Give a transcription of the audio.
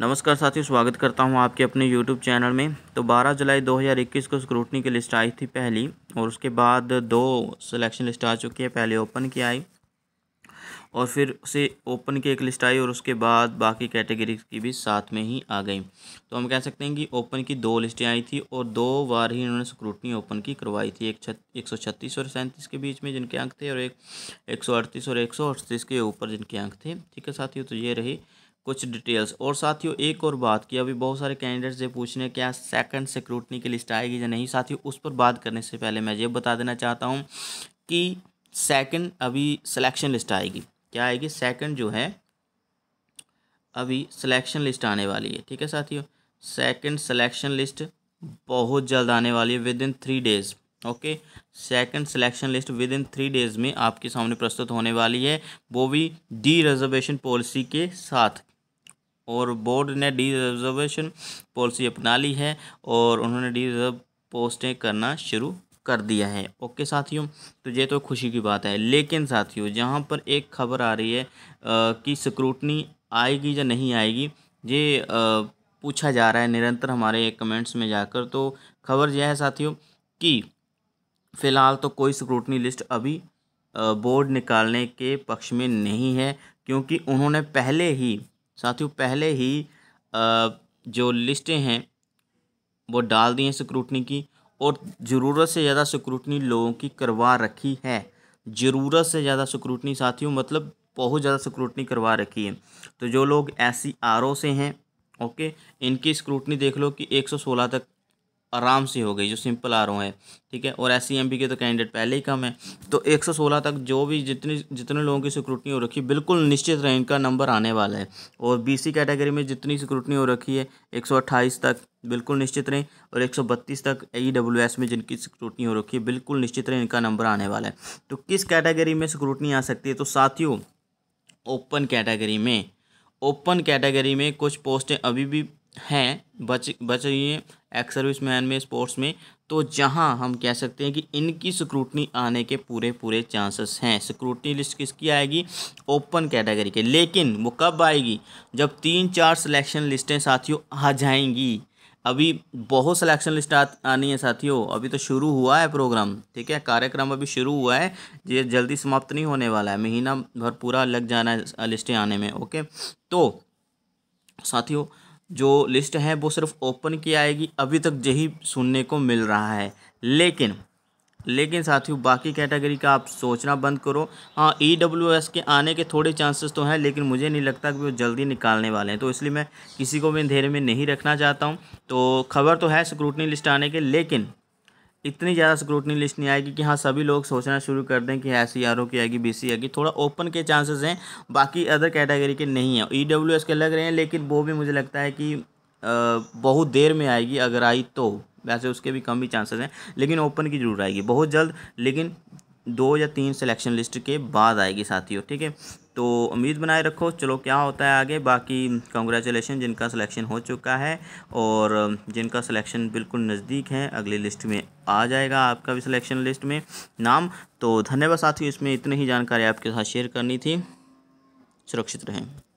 नमस्कार साथियों स्वागत करता हूं आपके अपने यूट्यूब चैनल में तो 12 जुलाई 2021 को स्क्रूटनी की लिस्ट आई थी पहली और उसके बाद दो सिलेक्शन लिस्ट आ चुकी है पहले ओपन की आई और फिर उसे ओपन की एक लिस्ट आई और उसके बाद बाकी कैटेगरी की भी साथ में ही आ गई तो हम कह सकते हैं कि ओपन की दो लिस्टें आई थी और दो बार ही इन्होंने स्क्रूटनी ओपन की करवाई थी एक सौ छत्तीस और सैंतीस के बीच में जिनके अंक थे और एक एक सौ अड़तीस और एक सौ अड़तीस के ऊपर जिनके अंक थे ठीक है साथियों तो ये रही कुछ डिटेल्स और साथियों एक और बात की अभी बहुत सारे कैंडिडेट्स ये पूछ रहे हैं क्या सेकंड सिक्रूटनी की लिस्ट आएगी या नहीं साथियों उस पर बात करने से पहले मैं ये बता देना चाहता हूँ कि सेकंड अभी सिलेक्शन लिस्ट आएगी क्या आएगी सेकंड जो है अभी सिलेक्शन लिस्ट आने वाली है ठीक है साथियों सेकंड सिलेक्शन लिस्ट बहुत जल्द आने वाली है within three days okay second selection list within three days में आपके सामने प्रस्तुत होने वाली है वो भी डी रिजर्वेशन पॉलिसी के साथ और बोर्ड ने डी रिजर्वेशन पॉलिसी अपना ली है और उन्होंने डी रिजर्व पोस्टें करना शुरू कर दिया है ओके साथियों तो ये तो खुशी की बात है लेकिन साथियों जहाँ पर एक खबर आ रही है आ, कि स्क्रूटनी आएगी या नहीं आएगी ये पूछा जा रहा है निरंतर हमारे कमेंट्स में जाकर तो खबर यह है साथियों कि फ़िलहाल तो कोई स्क्रूटनी लिस्ट अभी बोर्ड निकालने के पक्ष में नहीं है क्योंकि उन्होंने पहले ही साथियों पहले ही जो लिस्टें हैं वो डाल दी हैं सिक्रूटनी की और ज़रूरत से ज़्यादा सिक्रूटनी लोगों की करवा रखी है ज़रूरत से ज़्यादा सिक्रूटनी साथियों मतलब बहुत ज़्यादा सिक्रूटनी करवा रखी है तो जो लोग एस आर ओ से हैं ओके इनकी स्क्रूटनी देख लो कि एक सौ सोलह तक आराम से हो गई जो सिंपल आर है ठीक है और एस सी के तो कैंडिडेट पहले ही कम है तो 116 तक जो भी जितनी जितने लोगों की सिक्योरिटी हो रखी बिल्कुल निश्चित रैंक का नंबर आने वाला है और बीसी कैटेगरी में जितनी सिक्योरिटी हो रखी है 128 तक बिल्कुल निश्चित रहें और 132 तक ई डब्ल्यू एस में जिनकी सिक्योरिटी हो रखी है बिल्कुल निश्चित रहें इनका नंबर e आने वाला है तो किस कैटेगरी में सिक्योरिटी आ सकती है तो साथियों ओपन कैटेगरी में ओपन कैटेगरी में कुछ पोस्टें अभी भी हैं बच बच रही हैं एक्स सर्विस मैन में स्पोर्ट्स में तो जहां हम कह सकते हैं कि इनकी स्क्रूटनी आने के पूरे पूरे चांसेस हैं स्क्रूटनी लिस्ट किसकी आएगी ओपन कैटेगरी के लेकिन वो कब आएगी जब तीन चार सिलेक्शन लिस्टें साथियों आ जाएंगी अभी बहुत सिलेक्शन लिस्ट आ, आनी है साथियों अभी तो शुरू हुआ है प्रोग्राम ठीक है कार्यक्रम अभी शुरू हुआ है ये जल्दी समाप्त नहीं होने वाला है महीना भर पूरा लग जाना है लिस्टें आने में ओके तो साथियों जो लिस्ट है वो सिर्फ ओपन की आएगी अभी तक यही सुनने को मिल रहा है लेकिन लेकिन साथियों बाकी कैटेगरी का आप सोचना बंद करो हाँ ई डब्ल्यू एस के आने के थोड़े चांसेस तो हैं लेकिन मुझे नहीं लगता कि वो जल्दी निकालने वाले हैं तो इसलिए मैं किसी को भी अंधेरे में नहीं रखना चाहता हूँ तो खबर तो है स्क्रूटनी लिस्ट आने के लेकिन इतनी ज़्यादा स्क्रूटनी लिस्ट नहीं आएगी कि हाँ सभी लोग सोचना शुरू कर दें कि एस सी आर ओ की आएगी बी सी आएगी थोड़ा ओपन के चांसेस हैं बाकी अदर कैटेगरी के नहीं है ई डब्ल्यू एस के लग रहे हैं लेकिन वो भी मुझे लगता है कि बहुत देर में आएगी अगर आई तो वैसे उसके भी कम ही चांसेस हैं लेकिन ओपन की जरूर आएगी बहुत जल्द लेकिन दो या तीन सिलेक्शन लिस्ट के बाद आएगी साथियों ठीक है तो उम्मीद बनाए रखो चलो क्या होता है आगे बाकी कंग्रेचुलेशन जिनका सिलेक्शन हो चुका है और जिनका सिलेक्शन बिल्कुल नज़दीक है अगली लिस्ट में आ जाएगा आपका भी सिलेक्शन लिस्ट में नाम तो धन्यवाद साथियों इसमें इतनी ही जानकारी आपके साथ शेयर करनी थी सुरक्षित रहें